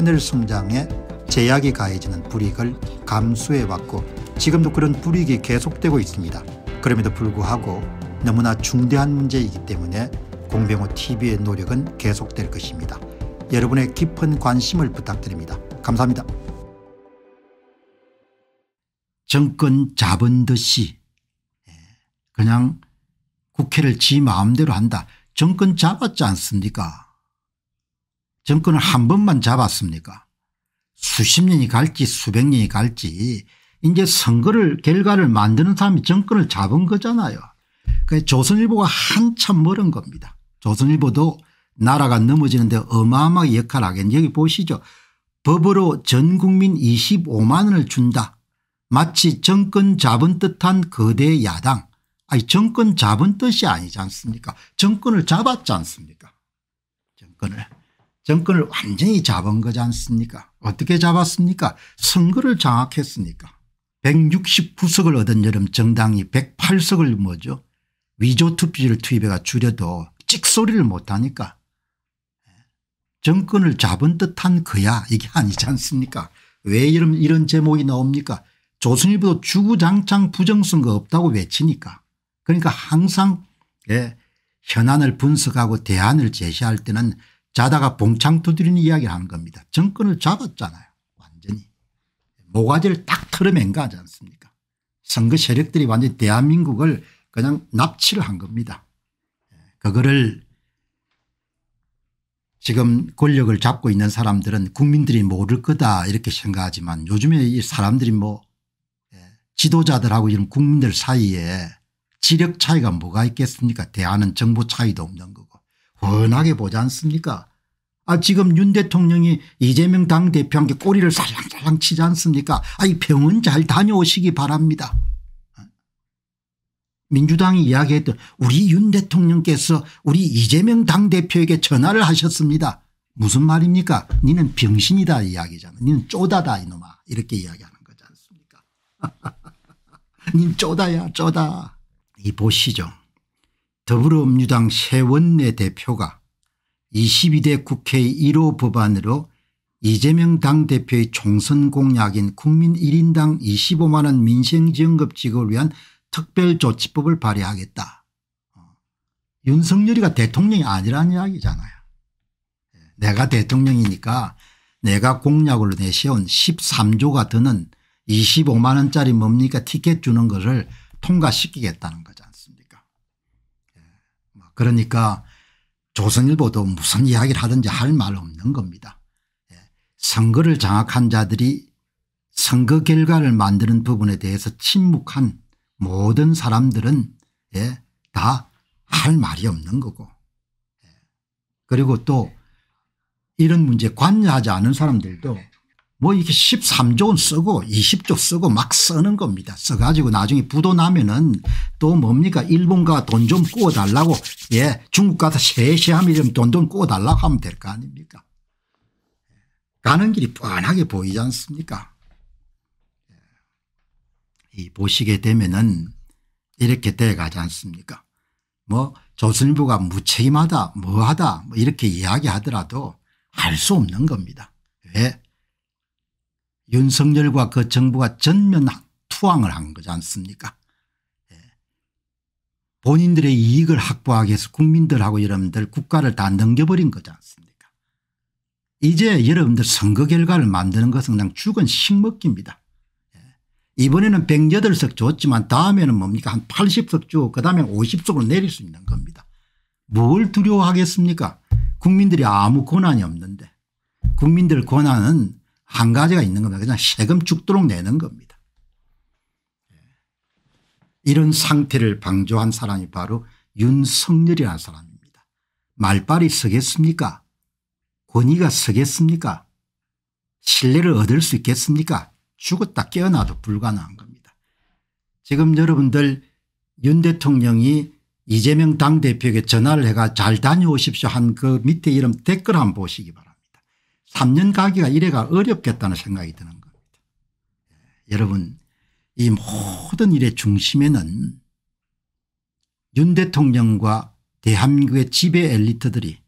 하늘 성장에 제약이 가해지는 불이익을 감수해왔고 지금도 그런 불이익이 계속되고 있습니다. 그럼에도 불구하고 너무나 중대한 문제이기 때문에 공병호 TV의 노력은 계속될 것입니다. 여러분의 깊은 관심을 부탁드립니다. 감사합니다. 정권 잡은 듯이 예, 그냥 국회를 지 마음대로 한다. 정권 잡았지 않습니까? 정권을 한 번만 잡았습니까 수십 년이 갈지 수백 년이 갈지 이제 선거를 결과를 만드는 사람이 정권을 잡은 거잖아요. 그 조선일보가 한참 멀은 겁니다. 조선일보도 나라가 넘어지는데 어마어마하게 역할을 하겠는 데 여기 보시죠. 법으로 전 국민 25만 원을 준다. 마치 정권 잡은 듯한 거대 야당. 아니 정권 잡은 뜻이 아니지 않습니까 정권을 잡았지 않습니까 정권을. 정권을 완전히 잡은 거지 않습니까 어떻게 잡았습니까 선거를 장악했으니까 169석을 얻은 여름 정당이 108석을 뭐죠 위조 투표지를 투입해가 줄여도 찍소리를 못하니까 정권을 잡은 듯한 거야 이게 아니지 않습니까 왜 이런, 이런 제목이 나옵니까 조선일보도 주구장창 부정선거 없다고 외치니까 그러니까 항상 예, 현안을 분석하고 대안을 제시할 때는 자다가 봉창 터드리는 이야기를 하는 겁니다. 정권을 잡았잖아요. 완전히. 모가지를 딱 털어맨가 하지 않습니까 선거 세력들이 완전히 대한민국을 그냥 납치를 한 겁니다. 예, 그거를 지금 권력을 잡고 있는 사람들은 국민들이 모를 거다 이렇게 생각하지만 요즘에 이 사람들이 뭐 예, 지도자들하고 이런 국민들 사이에 지력 차이가 뭐가 있겠습니까 대하는 정보 차이도 없는 거고 훤하게 보지 않습니까 아 지금 윤 대통령이 이재명 당대표한테 꼬리를 살랑살랑 치지 않습니까 아이 병원 잘 다녀오시기 바랍니다. 민주당이 이야기했던 우리 윤 대통령께서 우리 이재명 당대표에게 전화를 하셨습니다. 무슨 말입니까 니는 병신이다 이야기잖아. 니는 쪼다다 이놈아 이렇게 이야기하는 거지 않습니까 님 쪼다야 쪼다. 이 보시죠. 더불어민주당 세원내 대표가 22대 국회 1호 법안으로 이재명 당대표의 총선 공약인 국민 1인당 25만 원 민생지원급 지급을 위한 특별조치법을 발의하겠다. 어. 윤석열이가 대통령이 아니라는 이야기잖아요. 예, 내가 대통령이니까 내가 공약으로 내세운 13조가 드는 25만 원짜리 뭡니까 티켓 주는 것을 통과시키겠다는 거지 않습니까 그러니까 조선일보도 무슨 이야기를 하든지 할 말 없는 겁니다. 예. 선거를 장악한 자들이 선거 결과를 만드는 부분에 대해서 침묵한 모든 사람들은 예. 다할 말이 없는 거고 예. 그리고 또 이런 문제 관여하지 않은 사람들도 뭐 이렇게 13조 원 쓰고 20조 쓰고 막 쓰는 겁니다. 써가지고 나중에 부도 나면은 또 뭡니까 일본과 돈좀 구워달라고 예 중국 가서 세세함이 돈좀 구워달라고 하면 될 거 아닙니까 예. 가는 길이 뻔하게 보이지 않습니까 예. 이 보시게 되면은 이렇게 돼가지 않습니까 뭐 조선일보가 무책임하다 뭐하다 뭐 이렇게 이야기하더라도 알수 없는 겁니다. 왜 예. 윤석열과 그 정부가 전면 투항을 한 거지 않습니까 예. 본인들의 이익을 확보하기 위해서 국민들하고 여러분들 국가를 다 넘겨버린 거지 않습니까 이제 여러분들 선거 결과를 만드는 것은 그냥 죽은 식먹기입니다. 예. 이번에는 108석 줬지만 다음에는 뭡니까 한 80석 주고 그다음에 50석으로 내릴 수 있는 겁니다. 뭘 두려워하겠습니까 국민들이 아무 권한이 없는데 국민들 권한은 한 가지가 있는 겁니다. 그냥 세금 죽도록 내는 겁니다. 이런 상태를 방조한 사람이 바로 윤석열이라는 사람입니다. 말빨이 서겠습니까? 권위가 서겠습니까? 신뢰를 얻을 수 있겠습니까? 죽었다 깨어나도 불가능한 겁니다. 지금 여러분들 윤 대통령이 이재명 당대표에게 전화를 해가 잘 다녀오십시오 한 그 밑에 이름 댓글 한번 보시기 바랍니다. 3년 가기가 이래가 어렵겠다는 생각이 드는 겁니다. 예, 여러분 이 모든 일의 중심에는 윤 대통령과 대한민국의 지배 엘리트들이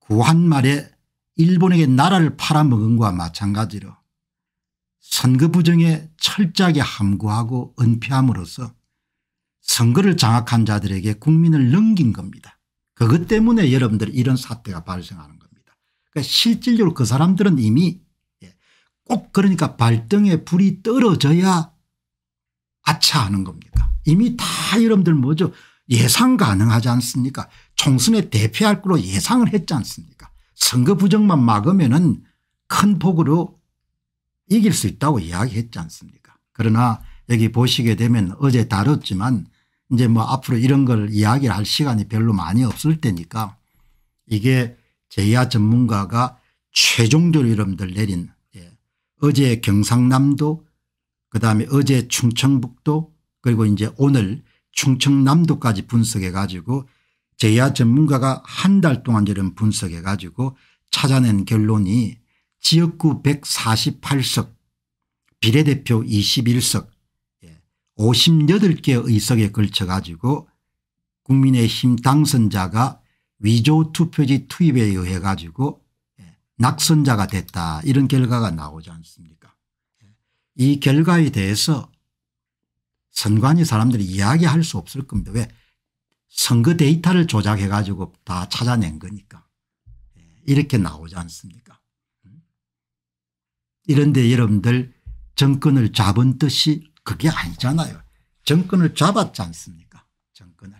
구한 말에 일본에게 나라를 팔아먹은 것과 마찬가지로 선거 부정에 철저하게 함구하고 은폐함으로써 선거를 장악한 자들에게 국민을 넘긴 겁니다. 그것 때문에 여러분들 이런 사태가 발생하는 겁니다. 그러니까 실질적으로 그 사람들은 이미 예, 꼭 그러니까 발등에 불이 떨어져야 아차하는 겁니까 이미 다 여러분들 뭐죠 예상 가능하지 않습니까 총선에 대패할 거로 예상을 했지 않습니까 선거 부정만 막으면 은큰 폭으로 이길 수 있다고 이야기했지 않습니까 그러나 여기 보시게 되면 어제 다뤘지만 이제 뭐 앞으로 이런 걸이야기할 시간이 별로 많이 없을 테니까 이게 제야 전문가가 최종적으로 이름들 내린 예. 어제 경상남도 그다음에 어제 충청북도 그리고 이제 오늘 충청남도까지 분석해 가지고 제야 전문가가 한 달 동안 이런 분석해 가지고 찾아낸 결론이 지역구 148석 비례대표 21석 58개 예, 의석에 걸쳐 가지고 국민의힘 당선자가 위조 투표지 투입에 의해 가지고 예, 낙선자가 됐다 이런 결과가 나오지 않습니까 예. 이 결과에 대해서 선관위 사람들이 이야기할 수 없을 겁니다. 왜 선거 데이터를 조작해 가지고 다 찾아낸 거니까 예, 이렇게 나오지 않습니까 음? 이런데 여러분들 정권을 잡은 뜻이 그게 아니잖아요. 정권을 잡았지 않습니까 정권을.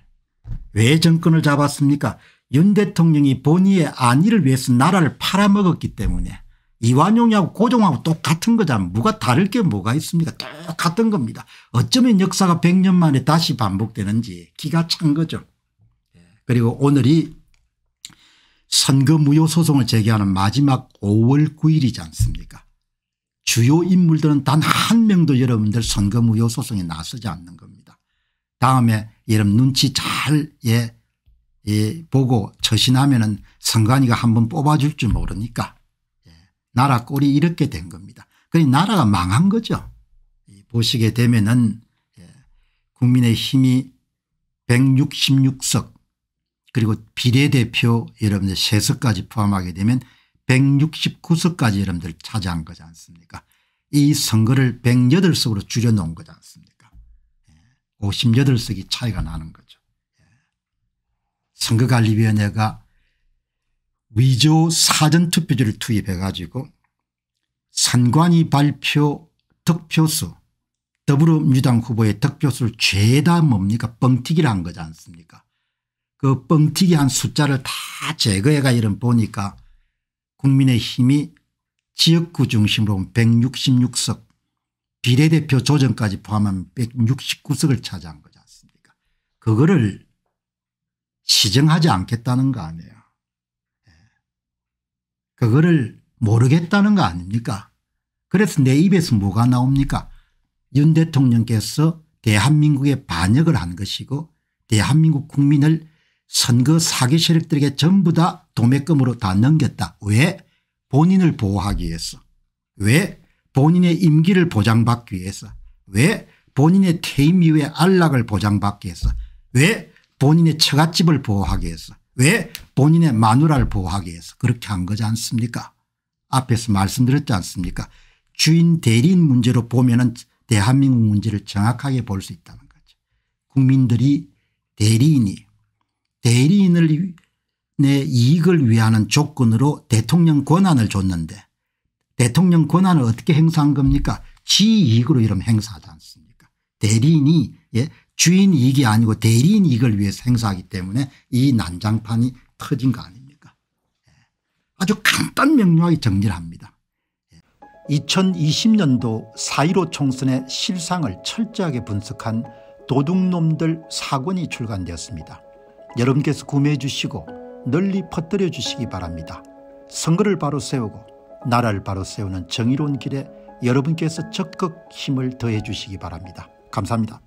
왜 정권을 잡았습니까 윤 대통령이 본의의 안위를 위해서 나라를 팔아먹었기 때문에 이완용이하고 고종하고 똑같은 거잖아. 뭐가 다를 게 뭐가 있습니까? 똑같은 겁니다. 어쩌면 역사가 100년 만에 다시 반복되는지 기가 찬 거죠. 예, 그리고 오늘이 선거 무효 소송을 제기하는 마지막 5월 9일이지 않습니까? 주요 인물들은 단 한 명도 여러분들 선거 무효 소송에 나서지 않는 겁니다. 다음에 여러분 눈치 잘 예, 이 보고 처신하면은 선관위가 한 번 뽑아줄 줄 모르니까 예. 나라 꼴이 이렇게 된 겁니다. 그러니 나라가 망한 거죠. 보시게 되면은 예. 국민의 힘이 166석 그리고 비례대표 여러분들 세석까지 포함하게 되면 169석까지 여러분들 차지한 거지 않습니까 이 선거를 108석으로 줄여놓은 거지 않습니까 58석이 예, 차이가 나는 거죠. 선거관리위원회가 위조 사전투표지를 투입해 가지고 선관위 발표 득표수 더불어민주당 후보의 득표수를 죄다 뭡니까 뻥튀기를 한 거지 않습니까 그 뻥튀기한 숫자를 다 제거해가 이런 보니까 국민의힘이 지역구 중심으로 166석 비례대표 조정까지 포함하면 169석을 차지한 거지 않습니까 그거를 시정하지 않겠다는 거 아니에요. 예. 그거를 모르겠다는 거 아닙니까? 그래서 내 입에서 뭐가 나옵니까? 윤 대통령께서 대한민국에 반역을 한 것이고 대한민국 국민을 선거 사기 세력들에게 전부 다 도매금으로 다 넘겼다. 왜? 본인을 보호하기 위해서. 왜? 본인의 임기를 보장받기 위해서. 왜? 본인의 퇴임 이후의 안락을 보장받기 위해서. 왜? 본인의 처갓집을 보호하기 위해서 왜 본인의 마누라를 보호하기 위해서 그렇게 한 거지 않습니까 앞에서 말씀드렸지 않습니까 주인 대리인 문제로 보면 은 대한민국 문제를 정확하게 볼 수 있다는 거죠. 국민들이 대리인이 대리인을 이익을 위하는 조건으로 대통령 권한을 줬는데 대통령 권한을 어떻게 행사한 겁니까 지 이익으로 이러면 행사하지 않습니까 대리인이 예 주인 이익이 아니고 대리인 이익을 위해서 행사하기 때문에 이 난장판이 터진 거 아닙니까 예. 아주 간단 명료하게 정리를 합니다. 2020년도 예. 4.15 총선의 실상을 철저하게 분석한 도둑놈들 사권이 출간되었습니다. 여러분께서 구매해 주시고 널리 퍼뜨려 주시기 바랍니다. 선거를 바로 세우고 나라를 바로 세우는 정의로운 길에 여러분께서 적극 힘을 더해 주시기 바랍니다. 감사합니다.